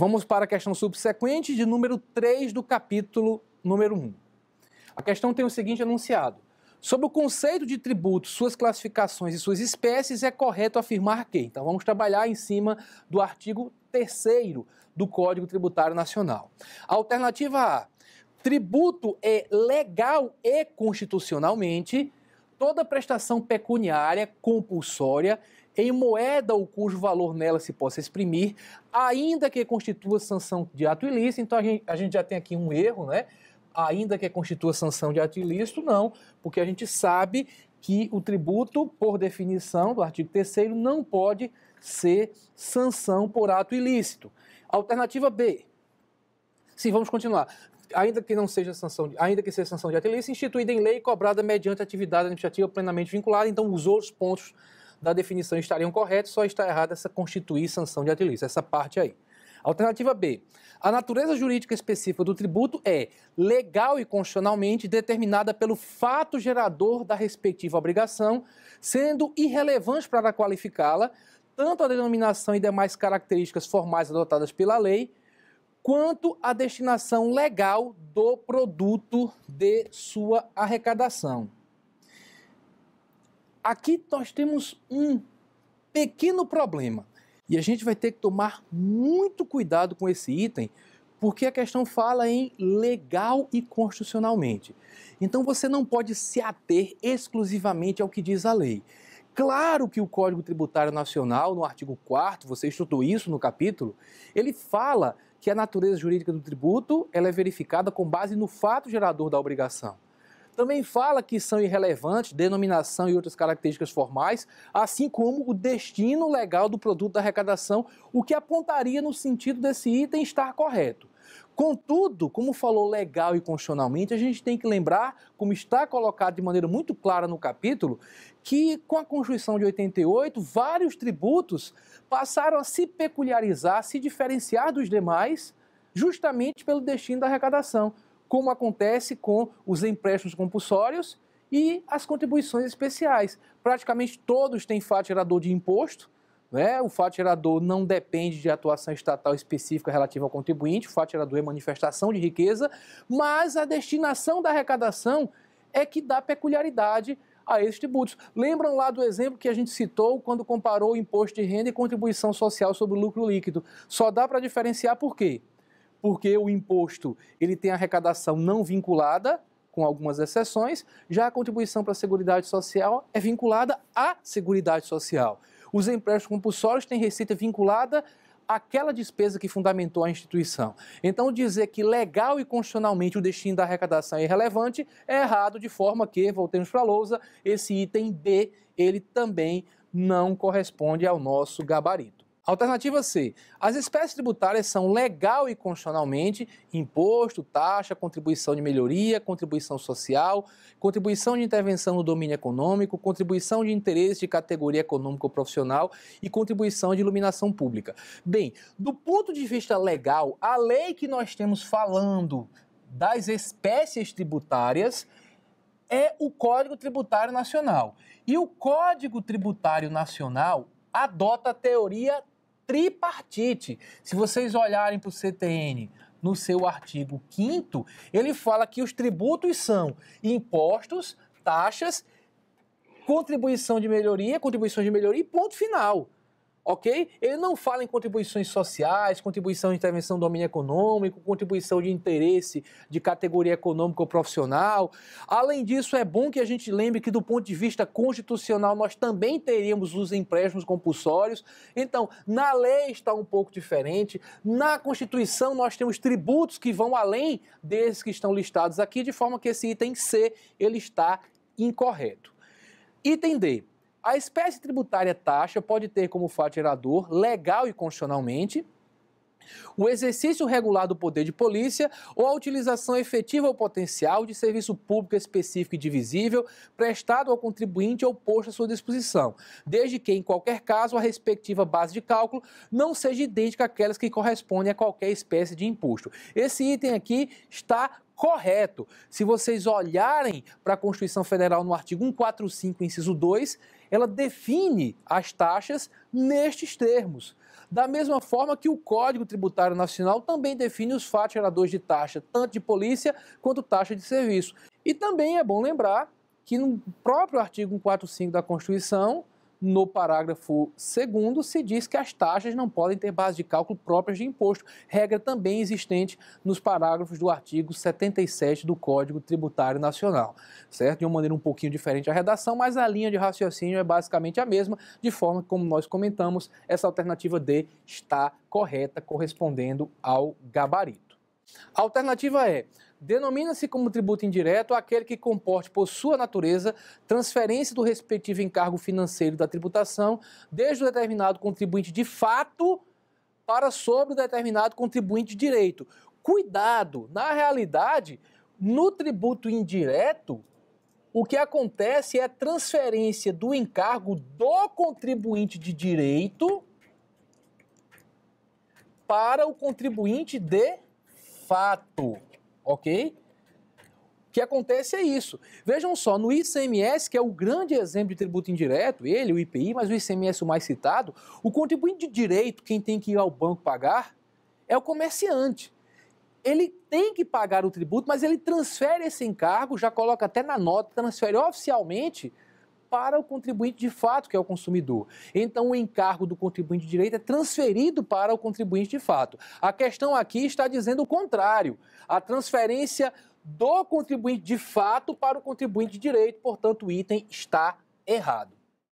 Vamos para a questão subsequente de número 3 do capítulo número 1. A questão tem o seguinte enunciado. Sobre o conceito de tributo, suas classificações e suas espécies, é correto afirmar que. Então vamos trabalhar em cima do artigo 3 do Código Tributário Nacional. Alternativa A. Tributo é legal e constitucionalmente toda prestação pecuniária compulsória em moeda ou cujo valor nela se possa exprimir, ainda que constitua sanção de ato ilícito. Então a gente, a gente já tem aqui um erro, né? Ainda que constitua sanção de ato ilícito, não, porque a gente sabe que o tributo, por definição do artigo 3 não pode ser sanção por ato ilícito. Alternativa B. Sim, vamos continuar ainda que não seja sanção, ainda que seja sanção de atilícia, instituída em lei e cobrada mediante atividade administrativa plenamente vinculada, então os outros pontos da definição estariam corretos, só está errada essa constituir sanção de atilícia, essa parte aí. Alternativa B. A natureza jurídica específica do tributo é legal e constitucionalmente determinada pelo fato gerador da respectiva obrigação, sendo irrelevante para qualificá-la tanto a denominação e demais características formais adotadas pela lei, quanto à destinação legal do produto de sua arrecadação. Aqui nós temos um pequeno problema e a gente vai ter que tomar muito cuidado com esse item, porque a questão fala em legal e constitucionalmente. Então você não pode se ater exclusivamente ao que diz a lei. Claro que o Código Tributário Nacional, no artigo 4 você estudou isso no capítulo, ele fala que a natureza jurídica do tributo ela é verificada com base no fato gerador da obrigação. Também fala que são irrelevantes denominação e outras características formais, assim como o destino legal do produto da arrecadação, o que apontaria no sentido desse item estar correto. Contudo, como falou legal e constitucionalmente, a gente tem que lembrar, como está colocado de maneira muito clara no capítulo, que com a Constituição de 88, vários tributos passaram a se peculiarizar, se diferenciar dos demais, justamente pelo destino da arrecadação, como acontece com os empréstimos compulsórios e as contribuições especiais. Praticamente todos têm fato gerador de imposto, né? O fato gerador não depende de atuação estatal específica relativa ao contribuinte, o fato gerador é manifestação de riqueza, mas a destinação da arrecadação é que dá peculiaridade a esses tributos. Lembram lá do exemplo que a gente citou quando comparou o imposto de renda e contribuição social sobre o lucro líquido. Só dá para diferenciar por quê? Porque o imposto ele tem arrecadação não vinculada, com algumas exceções, já a contribuição para a Seguridade Social é vinculada à Seguridade Social. Os empréstimos compulsórios têm receita vinculada àquela despesa que fundamentou a instituição. Então, dizer que legal e constitucionalmente o destino da arrecadação é irrelevante é errado, de forma que, voltemos para a lousa, esse item B, ele também não corresponde ao nosso gabarito. Alternativa C. As espécies tributárias são legal e constitucionalmente imposto, taxa, contribuição de melhoria, contribuição social, contribuição de intervenção no domínio econômico, contribuição de interesse de categoria econômico-profissional e contribuição de iluminação pública. Bem, do ponto de vista legal, a lei que nós temos falando das espécies tributárias é o Código Tributário Nacional. E o Código Tributário Nacional adota a teoria tripartite. Se vocês olharem para o CTN, no seu artigo 5 ele fala que os tributos são impostos, taxas, contribuição de melhoria, contribuições de melhoria e ponto final ok? Ele não fala em contribuições sociais, contribuição de intervenção do domínio econômico, contribuição de interesse de categoria econômica ou profissional. Além disso, é bom que a gente lembre que, do ponto de vista constitucional, nós também teríamos os empréstimos compulsórios. Então, na lei está um pouco diferente. Na Constituição, nós temos tributos que vão além desses que estão listados aqui, de forma que esse item C ele está incorreto. Item D a espécie tributária taxa pode ter como fato gerador, legal e constitucionalmente, o exercício regular do poder de polícia ou a utilização efetiva ou potencial de serviço público específico e divisível prestado ao contribuinte ou posto à sua disposição, desde que, em qualquer caso, a respectiva base de cálculo não seja idêntica àquelas que correspondem a qualquer espécie de imposto. Esse item aqui está correto. Se vocês olharem para a Constituição Federal no artigo 145, inciso 2, ela define as taxas nestes termos da mesma forma que o Código Tributário Nacional também define os fatos geradores de taxa, tanto de polícia quanto taxa de serviço. E também é bom lembrar que no próprio artigo 145 da Constituição, no parágrafo 2 se diz que as taxas não podem ter base de cálculo próprias de imposto, regra também existente nos parágrafos do artigo 77 do Código Tributário Nacional, certo? De uma maneira um pouquinho diferente a redação, mas a linha de raciocínio é basicamente a mesma, de forma que, como nós comentamos, essa alternativa D está correta, correspondendo ao gabarito. A alternativa é: denomina-se como tributo indireto aquele que comporte, por sua natureza, transferência do respectivo encargo financeiro da tributação desde o determinado contribuinte de fato para sobre o determinado contribuinte de direito. Cuidado! Na realidade, no tributo indireto, o que acontece é a transferência do encargo do contribuinte de direito para o contribuinte de fato, ok? O que acontece é isso. Vejam só, no ICMS, que é o grande exemplo de tributo indireto, ele, o IPI, mas o ICMS o mais citado, o contribuinte de direito, quem tem que ir ao banco pagar, é o comerciante. Ele tem que pagar o tributo, mas ele transfere esse encargo, já coloca até na nota, transfere oficialmente para o contribuinte de fato, que é o consumidor. Então, o encargo do contribuinte de direito é transferido para o contribuinte de fato. A questão aqui está dizendo o contrário. A transferência do contribuinte de fato para o contribuinte de direito, portanto, o item está errado.